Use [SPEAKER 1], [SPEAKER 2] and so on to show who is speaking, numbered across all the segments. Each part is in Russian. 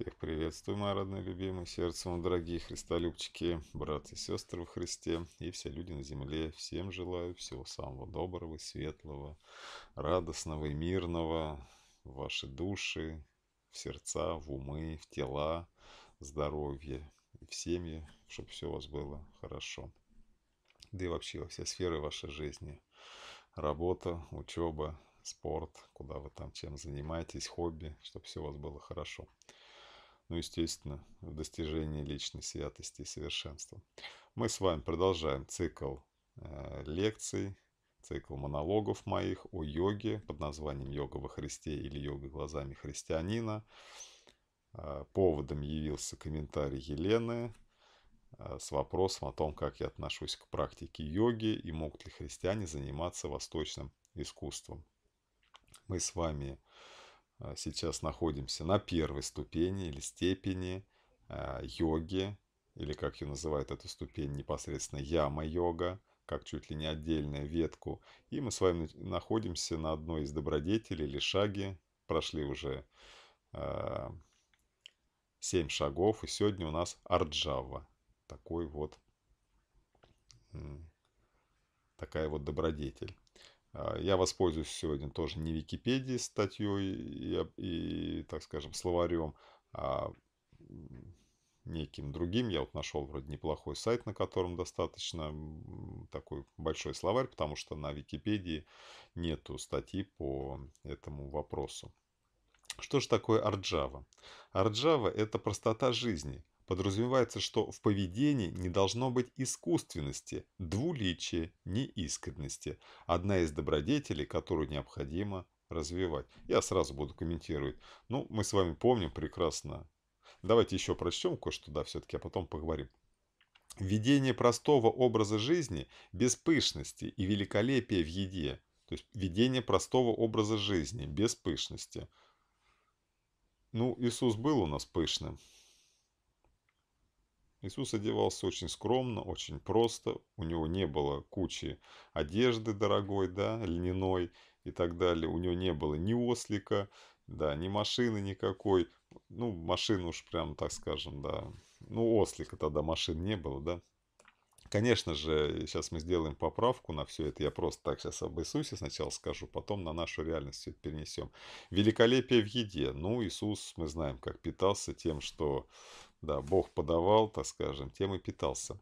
[SPEAKER 1] Всех приветствую, мои родные, любимые, сердцем дорогие христолюбчики, братья и сестры в Христе и все люди на земле. Всем желаю всего самого доброго, светлого, радостного и мирного в ваши души, в сердца, в умы, в тела, здоровье, и в семьи, чтобы все у вас было хорошо. Да и вообще во все сферы вашей жизни. Работа, учеба, спорт, куда вы там чем занимаетесь, хобби, чтобы все у вас было хорошо ну, естественно, в достижении личной святости и совершенства. Мы с вами продолжаем цикл э, лекций, цикл монологов моих о йоге под названием «Йога во Христе» или «Йога глазами христианина». Э, поводом явился комментарий Елены э, с вопросом о том, как я отношусь к практике йоги и могут ли христиане заниматься восточным искусством. Мы с вами а, сейчас находимся на первой ступени или степени а, йоги, или как ее называют эту ступень непосредственно яма-йога, как чуть ли не отдельная ветку. И мы с вами находимся на одной из добродетелей или шаги. Прошли уже а, семь шагов, и сегодня у нас арджава. Такой вот, такая вот добродетель. А, я воспользуюсь сегодня тоже не Википедией, статьей и, и так скажем, словарем, а неким другим. Я вот нашел вроде неплохой сайт, на котором достаточно такой большой словарь, потому что на Википедии нету статьи по этому вопросу. Что же такое Арджава? Арджава – это простота жизни – подразумевается, что в поведении не должно быть искусственности, двуличия, неискренности. Одна из добродетелей, которую необходимо развивать. Я сразу буду комментировать. Ну, мы с вами помним прекрасно. Давайте еще прочтем кое-что, да, все-таки, а потом поговорим. Ведение простого образа жизни без пышности и великолепия в еде. То есть ведение простого образа жизни без пышности. Ну, Иисус был у нас пышным. Иисус одевался очень скромно, очень просто, у него не было кучи одежды дорогой, да, льняной и так далее, у него не было ни ослика, да, ни машины никакой, ну, машину уж прям, так скажем, да, ну, ослика тогда машин не было, да. Конечно же, сейчас мы сделаем поправку на все это. Я просто так сейчас об Иисусе сначала скажу, потом на нашу реальность все это перенесем. Великолепие в еде. Ну, Иисус, мы знаем, как питался тем, что да, Бог подавал, так скажем, тем и питался.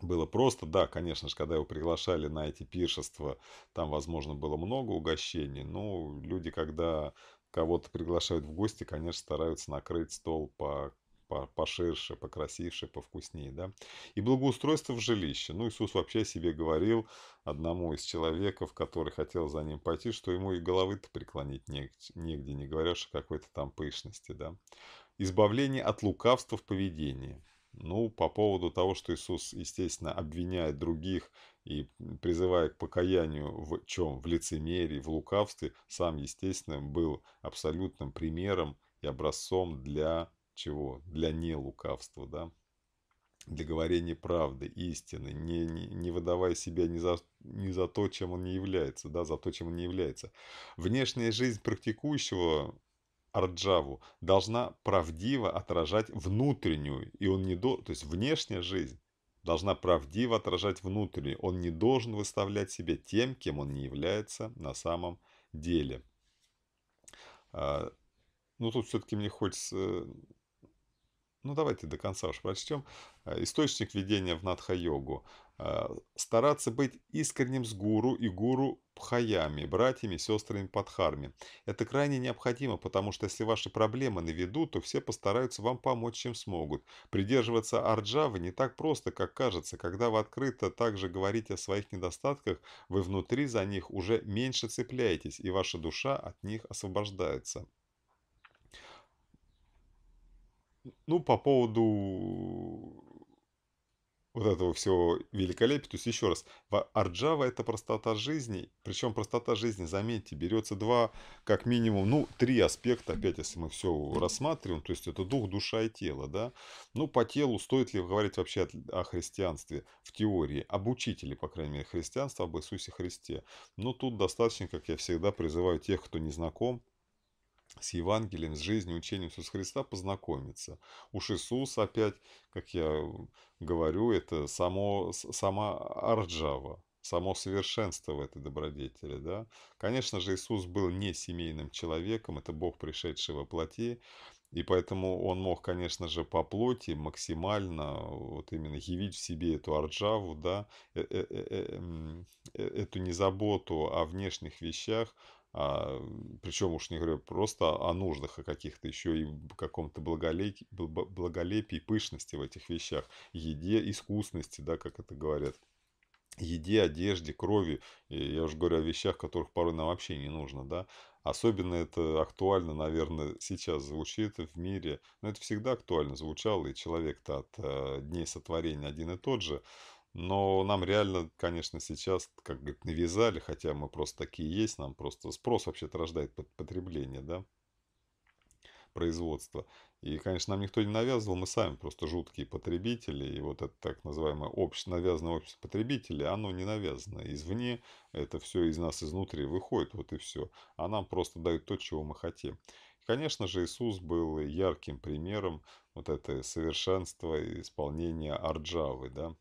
[SPEAKER 1] Было просто, да, конечно же, когда его приглашали на эти пиршества, там, возможно, было много угощений, но люди, когда кого-то приглашают в гости, конечно, стараются накрыть стол по поширше, покрасивше, повкуснее, да. И благоустройство в жилище. Ну, Иисус вообще себе говорил одному из человеков, который хотел за ним пойти, что ему и головы-то преклонить негде, негде не говоря уж о какой-то там пышности, да избавление от лукавства в поведении. Ну, по поводу того, что Иисус, естественно, обвиняет других и призывает к покаянию в чем? В лицемерии, в лукавстве, сам, естественно, был абсолютным примером и образцом для чего? Для нелукавства, да? Для говорения правды, истины, не, не, не выдавая себя ни за, ни за то, чем он не является, да, за то, чем он не является. Внешняя жизнь практикующего Арджаву должна правдиво отражать внутреннюю, и он не до, то есть внешняя жизнь должна правдиво отражать внутреннюю. Он не должен выставлять себя тем, кем он не является на самом деле. А, ну, тут все-таки мне хочется э, ну давайте до конца уж прочтем, э, источник ведения в надха-йогу. Э, стараться быть искренним с гуру и гуру пхаями, братьями, сестрами Падхарми. Это крайне необходимо, потому что если ваши проблемы на виду, то все постараются вам помочь, чем смогут. Придерживаться арджавы не так просто, как кажется. Когда вы открыто также говорите о своих недостатках, вы внутри за них уже меньше цепляетесь, и ваша душа от них освобождается. Ну, по поводу вот этого всего великолепия, то есть еще раз, Арджава это простота жизни, причем простота жизни, заметьте, берется два, как минимум, ну, три аспекта, опять, если мы все рассматриваем, то есть это дух, душа и тело, да, ну, по телу стоит ли говорить вообще о христианстве в теории, об учителе, по крайней мере, христианства, об Иисусе Христе, но ну, тут достаточно, как я всегда призываю тех, кто не знаком с Евангелием, с жизнью, учением Иисуса Христа познакомиться. Уж Иисус опять, как я говорю, это само, сама Арджава, само совершенство в этой добродетели. Да? Конечно же, Иисус был не семейным человеком, это Бог, пришедший во плоти, и поэтому он мог, конечно же, по плоти максимально вот именно явить в себе эту арджаву, да, э -э -э, э, э эту незаботу о внешних вещах, а, причем уж не говорю просто о нуждах о каких-то еще и каком-то благолепии, благолепии, пышности в этих вещах, еде, искусности, да, как это говорят еде, одежде, крови. И я уже говорю о вещах, которых порой нам вообще не нужно, да. Особенно это актуально, наверное, сейчас звучит в мире. Но это всегда актуально звучало, и человек-то от э, дней сотворения один и тот же. Но нам реально, конечно, сейчас, как говорит, навязали, хотя мы просто такие есть, нам просто спрос вообще-то рождает потребление, да, производство. И, конечно, нам никто не навязывал, мы сами просто жуткие потребители, и вот это так называемое общество, навязанное общество потребителей, оно не навязано извне, это все из нас изнутри выходит, вот и все. А нам просто дают то, чего мы хотим. И, конечно же, Иисус был ярким примером вот это совершенства исполнения Арджавы, да,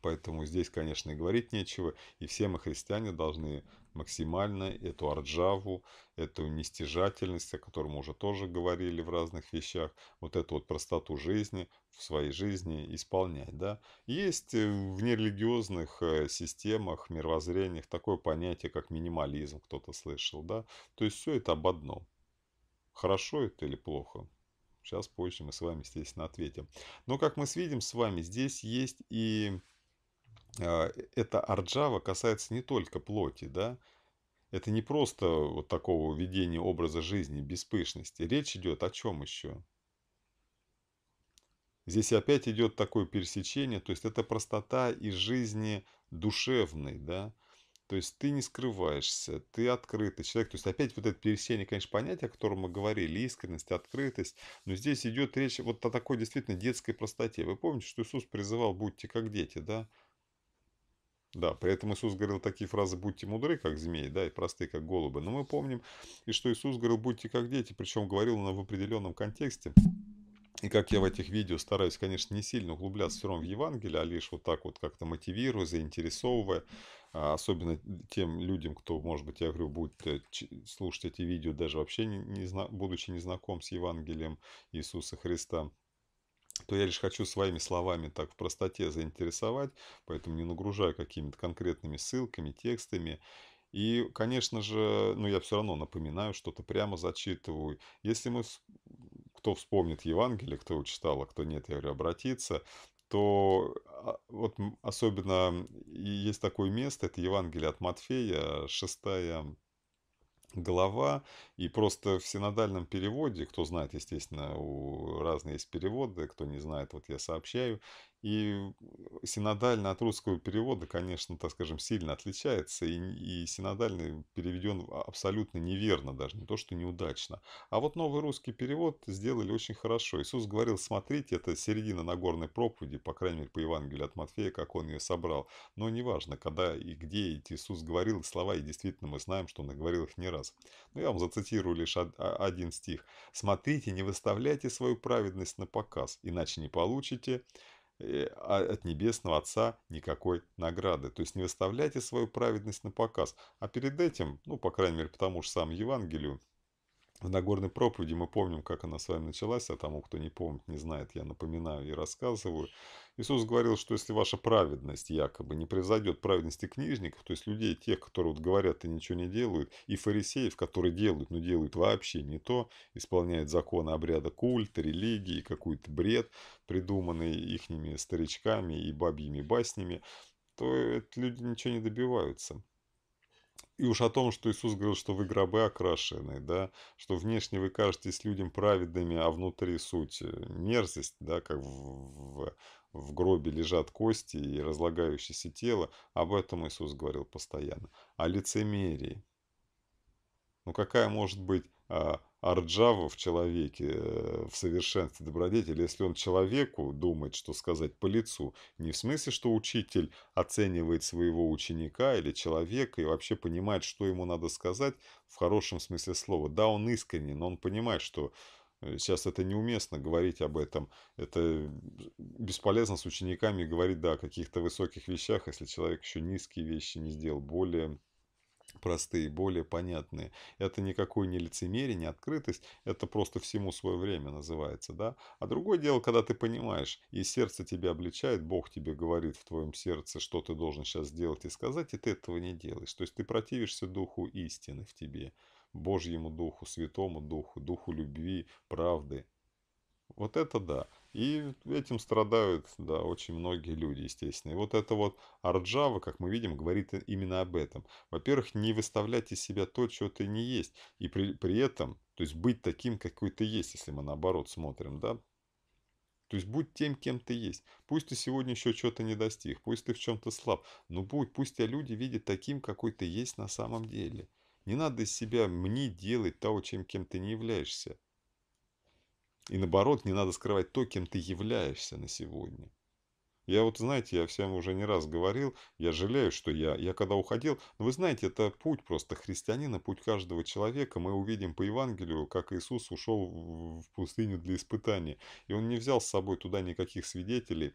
[SPEAKER 1] поэтому здесь, конечно, и говорить нечего, и все мы, христиане, должны максимально эту арджаву, эту нестяжательность, о которой мы уже тоже говорили в разных вещах, вот эту вот простоту жизни в своей жизни исполнять, да. Есть э, в нерелигиозных э, системах, мировоззрениях такое понятие, как минимализм, кто-то слышал, да. То есть все это об одном. Хорошо это или плохо? Сейчас позже мы с вами, естественно, ответим. Но, как мы видим с вами, здесь есть и а, эта арджава касается не только плоти, да? Это не просто вот такого введения образа жизни без пышности. Речь идет о чем еще? Здесь опять идет такое пересечение, то есть это простота и жизни душевной, да? То есть ты не скрываешься, ты открытый человек. То есть опять вот это пересечение, конечно, понятия, о котором мы говорили, искренность, открытость. Но здесь идет речь вот о такой действительно детской простоте. Вы помните, что Иисус призывал «будьте как дети», да? Да, при этом Иисус говорил такие фразы «будьте мудры, как змеи», да, и простые, как голубы. Но мы помним, и что Иисус говорил «будьте как дети», причем говорил он в определенном контексте. И как я в этих видео стараюсь, конечно, не сильно углубляться все равно в Евангелие, а лишь вот так вот как-то мотивируя, заинтересовывая, а особенно тем людям, кто, может быть, я говорю, будет э, слушать эти видео, даже вообще не, не, будучи незнаком с Евангелием Иисуса Христа то я лишь хочу своими словами так в простоте заинтересовать, поэтому не нагружаю какими-то конкретными ссылками, текстами. И, конечно же, ну я все равно напоминаю, что-то прямо зачитываю. Если мы, кто вспомнит Евангелие, кто его читал, а кто нет, я говорю, обратиться, то а, вот особенно есть такое место, это Евангелие от Матфея, 6 глава, и просто в синодальном переводе, кто знает, естественно, у, разные есть переводы, кто не знает, вот я сообщаю, и синодальный от русского перевода, конечно, так скажем, сильно отличается, и, и синодальный переведен а, абсолютно неверно даже, не то что неудачно. А вот новый русский перевод сделали очень хорошо. Иисус говорил, смотрите, это середина Нагорной проповеди, по крайней мере, по Евангелию от Матфея, как он ее собрал. Но неважно, когда и где Иисус говорил слова, и действительно мы знаем, что он говорил их не раз. Но ну, я вам зацитирую лишь а, один стих. «Смотрите, не выставляйте свою праведность на показ, иначе не получите...» Э, а, от Небесного Отца никакой награды. То есть не выставляйте свою праведность на показ. А перед этим, ну, по крайней мере, потому что сам Евангелию в Нагорной проповеди мы помним, как она с вами началась, а тому, кто не помнит, не знает, я напоминаю и рассказываю. Иисус говорил, что если ваша праведность якобы не превзойдет праведности книжников, то есть людей, тех, которые вот говорят и ничего не делают, и фарисеев, которые делают, но делают вообще не то, исполняют законы обряда культа, религии, какой-то бред, придуманный ихними старичками и бабьими баснями, то эти люди ничего не добиваются и уж о том, что Иисус говорил, что вы гробы окрашены, да, что внешне вы кажетесь людям праведными, а внутри суть э, мерзость, да, как в, в, в гробе лежат кости и разлагающееся тело, об этом Иисус говорил постоянно. О лицемерии. Ну какая может быть а, а в человеке, э, в совершенстве добродетели, если он человеку думает, что сказать по лицу, не в смысле, что учитель оценивает своего ученика или человека и вообще понимает, что ему надо сказать в хорошем смысле слова. Да, он искренне, но он понимает, что Сейчас э, это неуместно говорить об этом. Это бесполезно с учениками говорить, да, о каких-то высоких вещах, если человек еще низкие вещи не сделал, более простые, более понятные. Это никакой не лицемерие, не открытость, это просто всему свое время называется, да. А другое дело, когда ты понимаешь, и сердце тебя обличает, Бог тебе говорит в твоем сердце, что ты должен сейчас сделать и сказать, и ты этого не делаешь. То есть ты противишься духу истины в тебе, Божьему духу, Святому духу, духу любви, правды. Вот это да. И этим страдают, да, очень многие люди, естественно. И вот это вот Арджава, как мы видим, говорит именно об этом. Во-первых, не выставлять из себя то, что ты не есть. И при, при этом, то есть быть таким, какой ты есть, если мы наоборот смотрим, да, то есть будь тем, кем ты есть. Пусть ты сегодня еще чего-то не достиг, пусть ты в чем-то слаб, но будь, пусть тебя люди видят таким, какой ты есть на самом деле. Не надо из себя мне делать того, чем кем ты не являешься. И наоборот, не надо скрывать то, кем ты являешься на сегодня. Я вот, знаете, я всем уже не раз говорил, я жалею, что я, я когда уходил, но вы знаете, это путь просто христианина, путь каждого человека. Мы увидим по Евангелию, как Иисус ушел в пустыню для испытания, и он не взял с собой туда никаких свидетелей,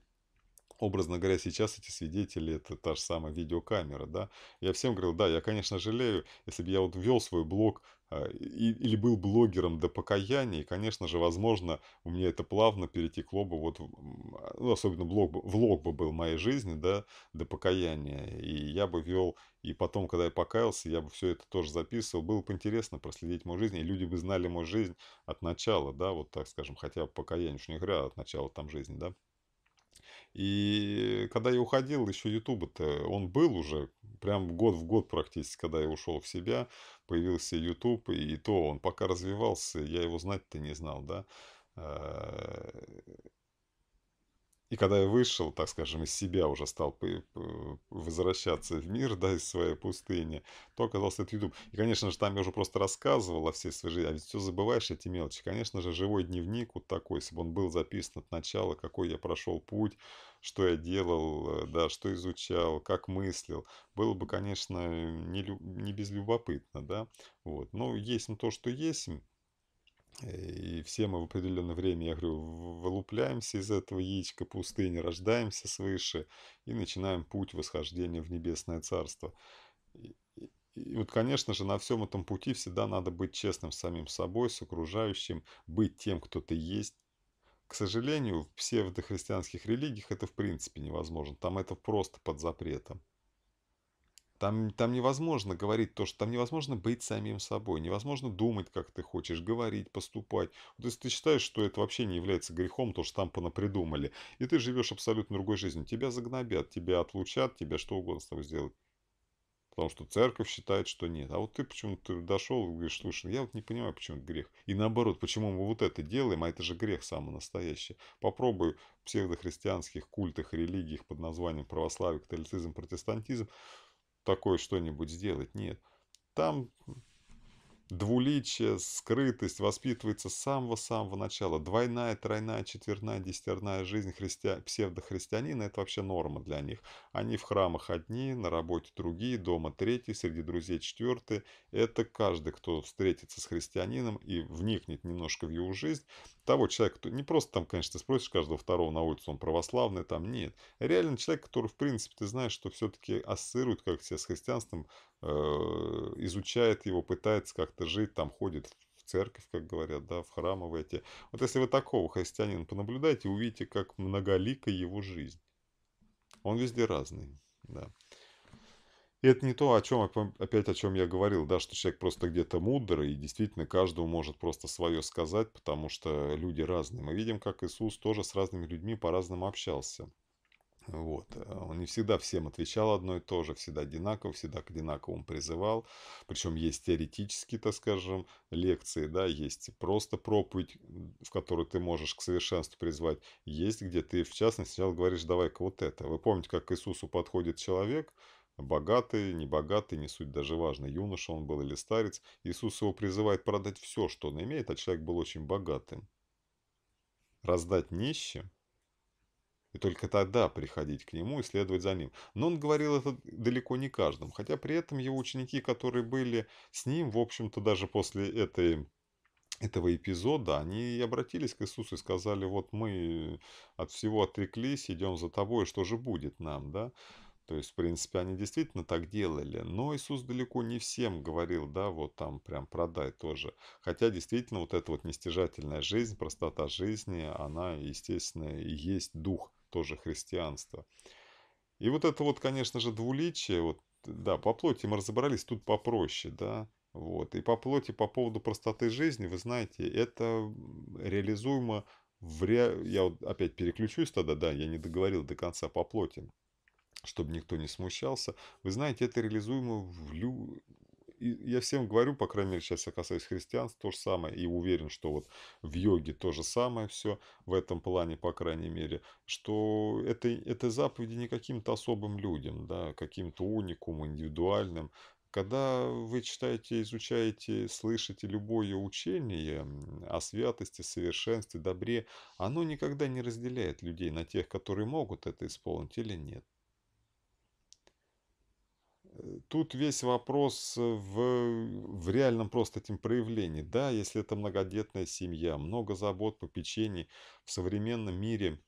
[SPEAKER 1] образно говоря, сейчас эти свидетели это та же самая видеокамера, да. Я всем говорил, да, я, конечно, жалею, если бы я вот ввел свой блог э, или был блогером до покаяния, и, конечно же, возможно, у меня это плавно перетекло бы, вот, а, ну, особенно блог, влог бы был моей жизни, да, до покаяния, и я бы вел, и потом, когда я покаялся, я бы все это тоже записывал, было бы интересно проследить мою жизнь, и люди бы знали мою жизнь от начала, да, вот так скажем, хотя бы покаяние, уж не говоря, от начала там жизни, да. И когда я уходил, еще YouTube-то, он был уже, прям год в год практически, когда я ушел в себя, появился YouTube, и то он пока развивался, я его знать-то не знал, да. Э, и когда я вышел, так скажем, из себя уже стал возвращаться в мир, да, из своей пустыни, то оказался это YouTube. И, конечно же, там я уже просто рассказывал о всей своей жизни, а ведь все забываешь эти мелочи. Конечно же, живой дневник вот такой, если бы он был записан от начала, какой я прошел путь, что я делал, э, да, что изучал, как мыслил, было бы, конечно, не, лю... не безлюбопытно, да, вот. Но есть ну, то, что есть, и все мы в определенное время, я говорю, вылупляемся из этого яичка пустыни, рождаемся свыше и начинаем путь восхождения в небесное царство. И, и, и вот, конечно же, на всем этом пути всегда надо быть честным с самим собой, с окружающим, быть тем, кто ты есть. К сожалению, в псевдохристианских религиях это в принципе невозможно. Там это просто под запретом. Там, там невозможно говорить то, что там невозможно быть самим собой, невозможно думать, как ты хочешь, говорить, поступать. Вот если ты считаешь, что это вообще не является грехом, то что там понапридумали, и ты живешь абсолютно другой жизнью, тебя загнобят, тебя отлучат, тебя что угодно с тобой сделают. Потому что церковь считает, что нет. А вот ты почему-то дошел и говоришь, слушай, я вот не понимаю, почему это грех. И наоборот, почему мы вот это делаем, а это же грех самый настоящий. Попробуй в псевдохристианских культах, религиях под названием православие, католицизм, протестантизм такое что-нибудь сделать. Нет. Там двуличие, скрытость воспитывается с самого-самого начала. Двойная, тройная, четверная, десятерная жизнь христи... псевдохристианина – это вообще норма для них. Они в храмах одни, на работе другие, дома третьи, среди друзей четвертые. Это каждый, кто встретится с христианином и вникнет немножко в его жизнь, того человека, кто, не просто там, конечно, ты спросишь каждого второго на улице, он православный, там нет. Реально человек, который, в принципе, ты знаешь, что все-таки ассоциирует как себя с христианством, э, изучает его, пытается как-то жить, там ходит в церковь, как говорят, да, в храмы в эти. Вот если вы такого христианина понаблюдаете, увидите, как многолика его жизнь. Он везде разный, да. И это не то, о чем, опять о чем я говорил, да, что человек просто где-то мудрый и действительно каждому может просто свое сказать, потому что люди разные. Мы видим, как Иисус тоже с разными людьми по-разному общался. Вот. Э, он не всегда всем отвечал одно и то же, всегда одинаково, всегда к одинаковому призывал. Причем есть теоретические, так скажем, лекции, да, есть просто проповедь, в которую ты можешь к совершенству призвать. Есть, где ты, в частности, сначала говоришь, давай-ка вот это. Вы помните, как к Иисусу подходит человек – Богатый, небогатый, не суть даже важно, юноша он был или старец, Иисус его призывает продать все, что он имеет, а человек был очень богатым. Раздать нищим и только тогда приходить к нему и следовать за ним. Но он говорил это далеко не каждому, хотя при этом его ученики, которые были с ним, в общем-то, даже после этой этого эпизода, они обратились к Иисусу и сказали, вот мы от всего отреклись, идем за тобой, что же будет нам, да? То есть, в принципе, они действительно так делали. Но Иисус далеко не всем говорил, да, вот там прям продай тоже. Хотя действительно вот эта вот нестяжательная жизнь, простота жизни, она, естественно, и есть дух тоже христианства. И вот это вот, конечно же, двуличие, вот, да, по плоти мы разобрались, тут попроще, да, вот. И по плоти, по поводу простоты жизни, вы знаете, это реализуемо в ре... Я вот опять переключусь тогда, да, я не договорил до конца по плоти чтобы никто не смущался. Вы знаете, это реализуемо в лю... Я всем говорю, по крайней мере, сейчас я касаюсь христианств, то же самое. И уверен, что вот в йоге то же самое все в этом плане, по крайней мере. Что это, это заповеди не каким-то особым людям, да, каким-то уникум, индивидуальным. Когда вы читаете, изучаете, слышите любое учение о святости, совершенстве, добре, оно никогда не разделяет людей на тех, которые могут это исполнить или нет. Тут весь вопрос э, в, в реальном просто этим проявлении. Да, если это многодетная семья, много забот, попечений. В современном мире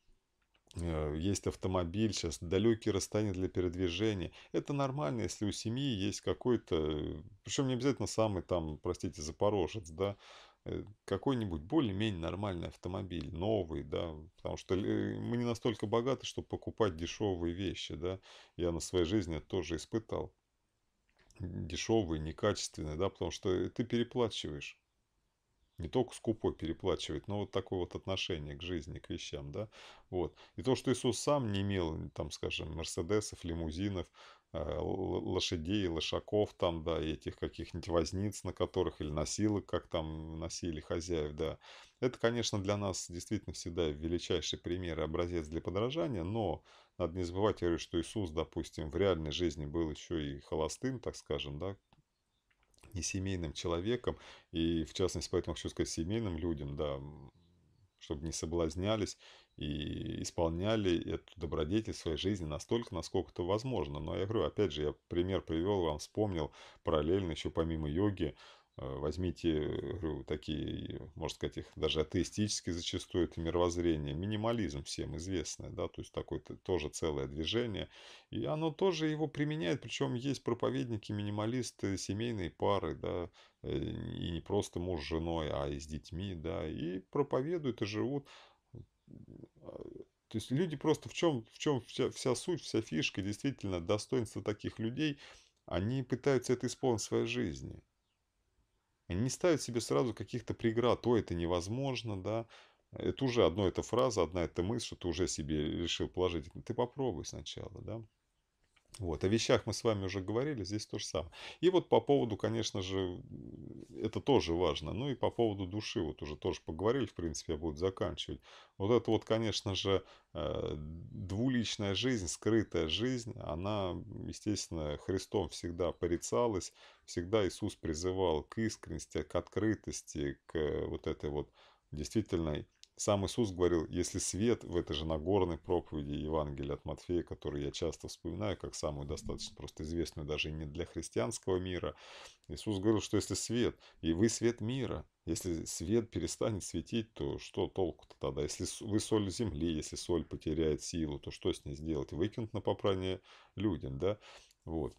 [SPEAKER 1] э, есть автомобиль, сейчас далекие расстояния для передвижения. Это нормально, если у семьи есть какой-то... Э, Причем не обязательно самый там, простите, запорожец, да, Э, какой-нибудь более-менее нормальный автомобиль, новый, да, потому что мы не настолько богаты, чтобы покупать дешевые вещи, да, я на своей жизни это тоже испытал, дешевые, некачественные, да, потому что э, ты переплачиваешь. Не только скупой переплачивать, но вот такое вот отношение к жизни, к вещам, да. Вот. И то, что Иисус сам не имел, там, скажем, мерседесов, лимузинов, Э, лошадей, лошаков там, да, и этих каких-нибудь возниц, на которых или носилок, как там носили хозяев, да. Это, конечно, для нас действительно всегда величайший пример и образец для подражания, но надо не забывать, я говорю, что Иисус, допустим, в реальной жизни был еще и холостым, так скажем, да, не семейным человеком, и в частности, поэтому хочу сказать семейным людям, да, чтобы не соблазнялись и исполняли эту добродетель в своей жизни настолько, насколько это возможно. Но я говорю, опять же, я пример привел, вам вспомнил, параллельно еще помимо йоги, э, возьмите говорю, такие, можно сказать, их даже атеистически зачастую это мировоззрение, минимализм всем известное, да, то есть такое -то, тоже целое движение, и оно тоже его применяет, причем есть проповедники, минималисты, семейные пары, да, э, и не просто муж с женой, а и с детьми, да, и проповедуют и живут то есть люди просто в чем, в чем вся, вся суть, вся фишка, действительно, достоинство таких людей, они пытаются это исполнить в своей жизни. Они не ставят себе сразу каких-то преград, то это невозможно, да. Это уже одна эта фраза, одна эта мысль, что ты уже себе решил положить. Ты попробуй сначала, да. Вот, о вещах мы с вами уже говорили, здесь то же самое. И вот по поводу, конечно же, это тоже важно. Ну и по поводу души, вот уже тоже поговорили, в принципе, я буду заканчивать. Вот это вот, конечно же, э, двуличная жизнь, скрытая жизнь, она, естественно, Христом всегда порицалась, всегда Иисус призывал к искренности, к открытости, к э, вот этой вот действительной сам Иисус говорил, если свет в этой же Нагорной проповеди Евангелия от Матфея, который я часто вспоминаю, как самую достаточно просто известную даже и не для христианского мира, Иисус говорил, что если свет, и вы свет мира, если свет перестанет светить, то что толку-то тогда? Если вы соль земли, если соль потеряет силу, то что с ней сделать? Выкинуть на попрание людям, да? Вот.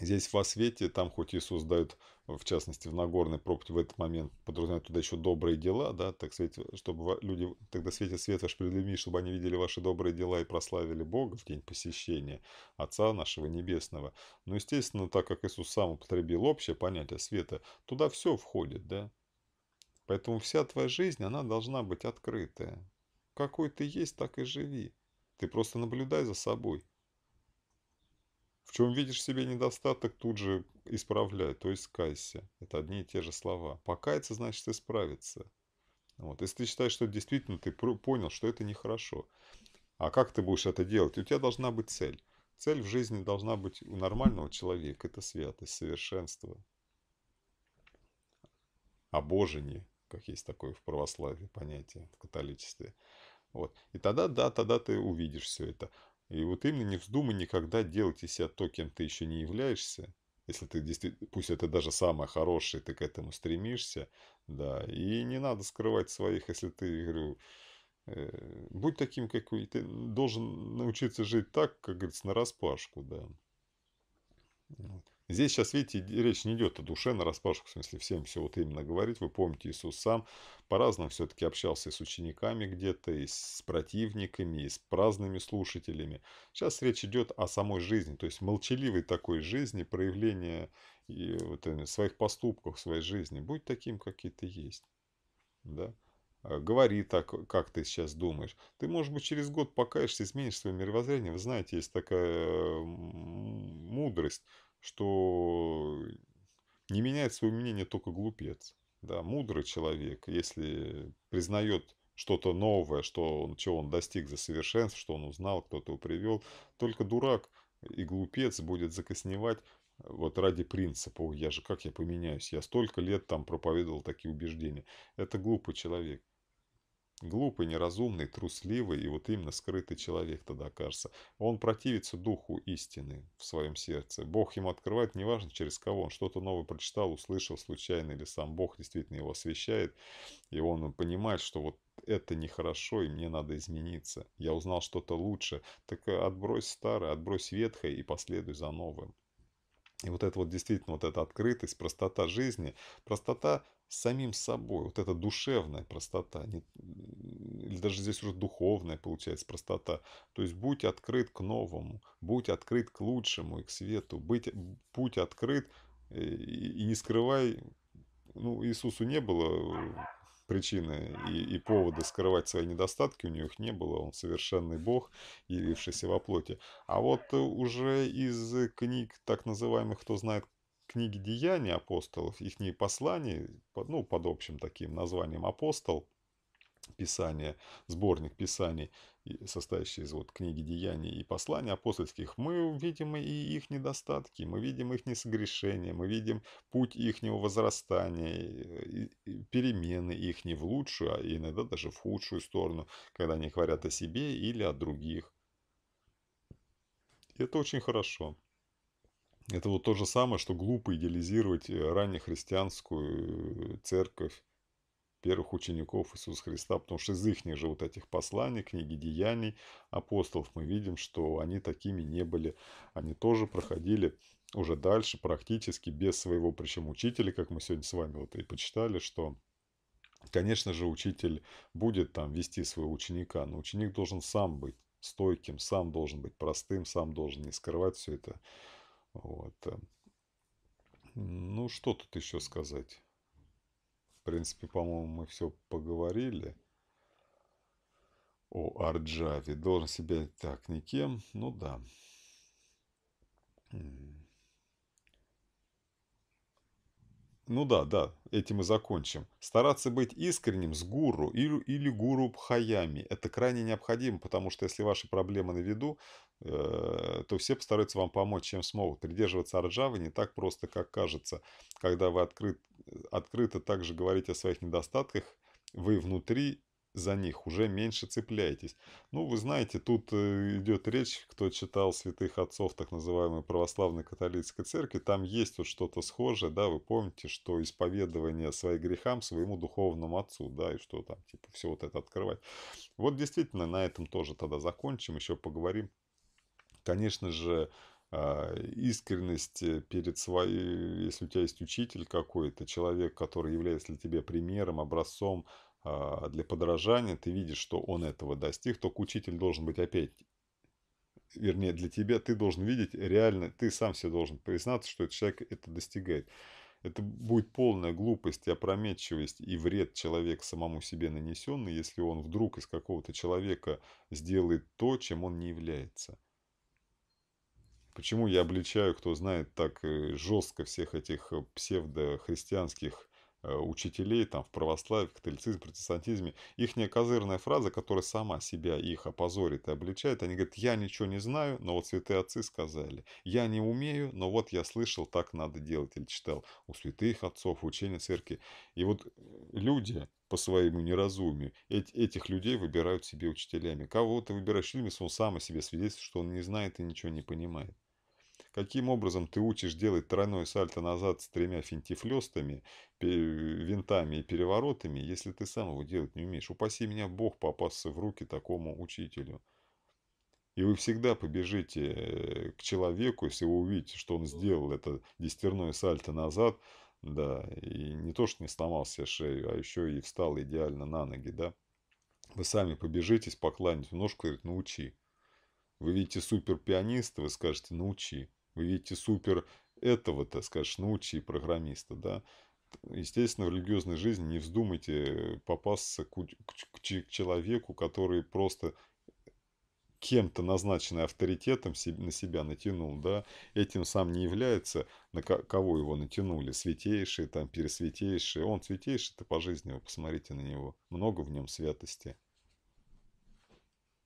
[SPEAKER 1] Здесь во свете, там хоть Иисус дает, в частности, в Нагорной проповеди в этот момент, подразумевает туда еще добрые дела, да, так сказать, чтобы люди, тогда светит свет ваш перед людьми, чтобы они видели ваши добрые дела и прославили Бога в день посещения Отца нашего Небесного. Но, ну, естественно, так как Иисус сам употребил общее понятие света, туда все входит, да. Поэтому вся твоя жизнь, она должна быть открытая. Какой ты есть, так и живи. Ты просто наблюдай за собой – в чем видишь себе недостаток, тут же исправляй, то есть кайся. Это одни и те же слова. Покаяться значит исправиться. Вот. Если ты считаешь, что действительно ты понял, что это нехорошо, а как ты будешь это делать? У тебя должна быть цель. Цель в жизни должна быть у нормального человека. Это святость, совершенство. Обожение, как есть такое в православии понятие, в католичестве. Вот. И тогда, да, тогда ты увидишь все это. И вот именно не вздумай никогда делать из себя то, кем ты еще не являешься, если ты действительно, пусть это даже самое хорошее, ты к этому стремишься, да, и не надо скрывать своих, если ты, говорю, э, будь таким, какой, ты должен научиться жить так, как говорится, на распашку, да. Вот. Здесь сейчас, видите, речь не идет о душе на распашку, в смысле, всем все вот именно говорить. Вы помните, Иисус сам по-разному все-таки общался и с учениками где-то, и с противниками, и с праздными слушателями. Сейчас речь идет о самой жизни, то есть молчаливой такой жизни, проявление вот, своих поступков, своей жизни. Будь таким, какие ты есть. Да? А, говори так, как ты сейчас думаешь. Ты, может быть, через год покаешься, изменишь свое мировоззрение. Вы знаете, есть такая э, мудрость – что не меняет свое мнение только глупец. Да, мудрый человек, если признает что-то новое, что он, чего он достиг за совершенство, что он узнал, кто-то его привел, только дурак и глупец будет закосневать э, вот ради принципа, я же как я поменяюсь, я столько лет там проповедовал такие убеждения. Это глупый человек. Глупый, неразумный, трусливый и вот именно скрытый человек тогда окажется. Он противится духу истины в своем сердце. Бог ему открывает, неважно через кого, он что-то новое прочитал, услышал случайно, или сам Бог действительно его освещает, и он понимает, что вот это нехорошо, и мне надо измениться. Я узнал что-то лучше. Так э, отбрось старое, отбрось ветхое и последуй за новым. И вот это вот действительно, вот эта открытость, простота жизни, простота самим собой, вот эта душевная простота, не, или даже здесь уже духовная получается простота. То есть будь открыт к новому, будь открыт к лучшему и к свету, быть, будь открыт и, и не скрывай. Ну, Иисусу не было э, причины и, и повода скрывать свои недостатки, у него их не было, он совершенный Бог, явившийся во плоти. А вот э, уже из книг так называемых «Кто знает книги Деяний апостолов», их послания, ну, под общим таким названием «Апостол», Писание, сборник Писаний, состоящий из вот книги Деяний и посланий апостольских, мы видим и их недостатки, мы видим их несогрешения, мы видим путь их возрастания, перемены их не в лучшую, а иногда даже в худшую сторону, когда они говорят о себе или о других. И это очень хорошо. Это вот то же самое, что глупо идеализировать э, раннехристианскую э, церковь первых учеников Иисуса Христа, потому что из их же вот этих посланий, книги деяний апостолов мы видим, что они такими не были. Они тоже проходили уже дальше практически без своего, причем учителя, как мы сегодня с вами вот и почитали, что Конечно же, учитель будет там вести своего ученика, но ученик должен сам быть стойким, сам должен быть простым, сам должен не скрывать все это вот. Ну, что тут еще сказать? В принципе, по-моему, мы все поговорили о Арджаве. Должен себя так никем. Ну да. Ну да, да, этим и закончим. Стараться быть искренним с гуру или, или гуру Бхаями. Это крайне необходимо, потому что если ваши проблемы на виду, Э, то все постараются вам помочь, чем смогут. Придерживаться Арджавы не так просто, как кажется. Когда вы открыт, открыто также говорите о своих недостатках, вы внутри за них уже меньше цепляетесь. Ну, вы знаете, тут э, идет речь, кто читал святых отцов так называемой православной католической церкви, там есть вот что-то схожее, да, вы помните, что исповедование своих грехам своему духовному отцу, да, и что там, типа, все вот это открывать. Вот действительно, на этом тоже тогда закончим, еще поговорим Конечно же, а, искренность э, перед своей, если у тебя есть учитель какой-то, человек, который является для тебя примером, образцом а, для подражания, ты видишь, что он этого достиг, только учитель должен быть опять вернее, для тебя, ты должен видеть реально, ты сам себе должен признаться, что этот человек это достигает. Это будет полная глупость и опрометчивость и вред человек самому себе нанесенный, если он вдруг из какого-то человека сделает то, чем он не является. Почему я обличаю, кто знает так э, жестко всех этих э, псевдохристианских Э, учителей там, в православии, в католицизме, протестантизме, их козырная фраза, которая сама себя их опозорит и обличает, они говорят, я ничего не знаю, но вот святые отцы сказали, я не умею, но вот я слышал, так надо делать, или читал у святых отцов, учения церкви. И вот э, люди по своему неразумию эт этих людей выбирают себе учителями. Кого ты выбираешь учителями, он сам о себе свидетельствует, что он не знает и ничего не понимает каким образом ты учишь делать тройное сальто назад с тремя финтифлёстами, винтами и переворотами, если ты сам его делать не умеешь? Упаси меня Бог попасться в руки такому учителю. И вы всегда побежите э, к человеку, если вы увидите, что он сделал это десятерное сальто назад, да, и не то, что не сломал себе шею, а еще и встал идеально на ноги, да. Вы сами побежитесь, покланяйтесь в ножку, говорит, научи. Вы видите супер пианиста, вы скажете, научи. Вы видите супер этого, то сказать, научи программиста, да. Естественно, в религиозной жизни не вздумайте попасться к, к, к человеку, который просто кем-то назначенный авторитетом на себя натянул, да, этим сам не является, на кого его натянули, святейший, там, пересвятейший, он святейший-то по жизни, вы посмотрите на него, много в нем святости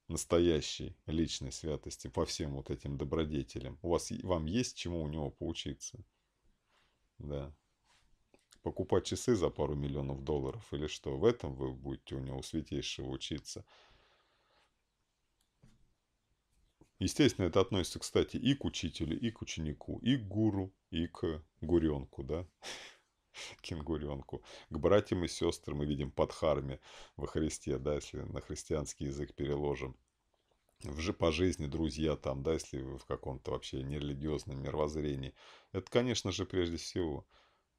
[SPEAKER 1] настоящей личной святости по всем вот этим добродетелям. У вас, вам есть чему у него поучиться. Да. Покупать часы за пару миллионов долларов или что? В этом вы будете у него у святейшего учиться. Естественно, это относится, кстати, и к учителю, и к ученику, и к гуру, и к гуренку, да? кенгуренку. К братьям и сестрам мы видим под харме во Христе, да, если на христианский язык переложим в, по жизни друзья там, да, если вы в каком-то вообще нерелигиозном мировоззрении. Это, конечно же, прежде всего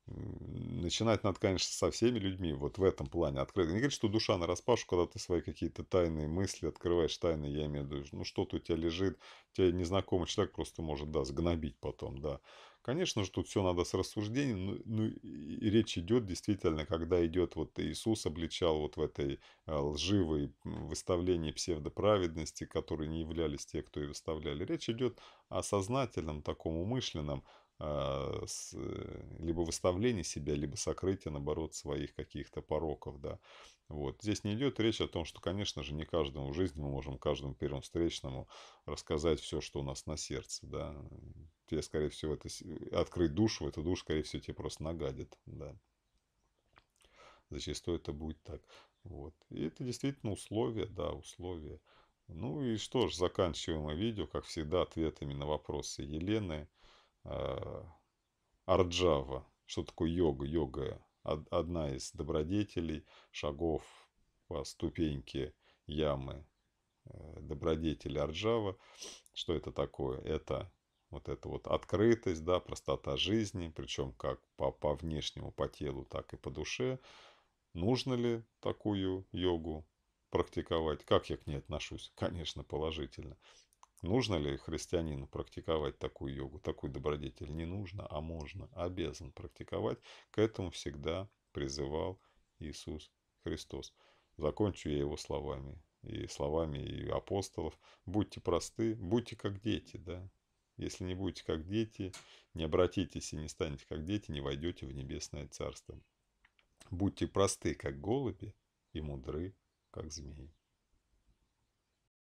[SPEAKER 1] начинать надо, конечно, со всеми людьми, вот в этом плане открыто. Не говорит, что душа на распашку, когда ты свои какие-то тайные мысли открываешь, тайные, я имею в виду, ну что-то у тебя лежит, тебя незнакомый человек просто может, да, сгнобить потом, да. Конечно же, тут все надо с рассуждением, но, ну, ну речь идет действительно, когда идет, вот Иисус обличал вот в этой э, лживой выставлении псевдоправедности, которые не являлись те, кто и выставляли. Речь идет о сознательном, таком умышленном а, э, либо выставление себя, либо сокрытие, наоборот, своих каких-то пороков, да. Вот. Здесь не идет речь о том, что, конечно же, не каждому в жизни мы можем каждому первому встречному рассказать все, что у нас на сердце, да. Тебе, скорее всего, это... Э, открыть душу, эта душа, скорее всего, тебе просто нагадит, да. Зачастую это будет так. Вот. И это действительно условия, да, условия. Ну и что ж, заканчиваем мы видео, как всегда, ответами на вопросы Елены. Э, Арджава. Что такое йога? Йога – одна из добродетелей, шагов по ступеньке ямы э, добродетели Арджава. Что это такое? Это вот эта вот открытость, да, простота жизни, причем как по, по внешнему, по телу, так и по душе. Нужно ли такую йогу практиковать? Как я к ней отношусь? Конечно, положительно. Нужно ли христианину практиковать такую йогу, такую добродетель? Не нужно, а можно, обязан практиковать. К этому всегда призывал Иисус Христос. Закончу я его словами и словами и апостолов. Будьте просты, будьте как дети, да. Если не будете как дети, не обратитесь и не станете как дети, не войдете в небесное царство. Будьте просты, как голуби, и мудры, как змеи.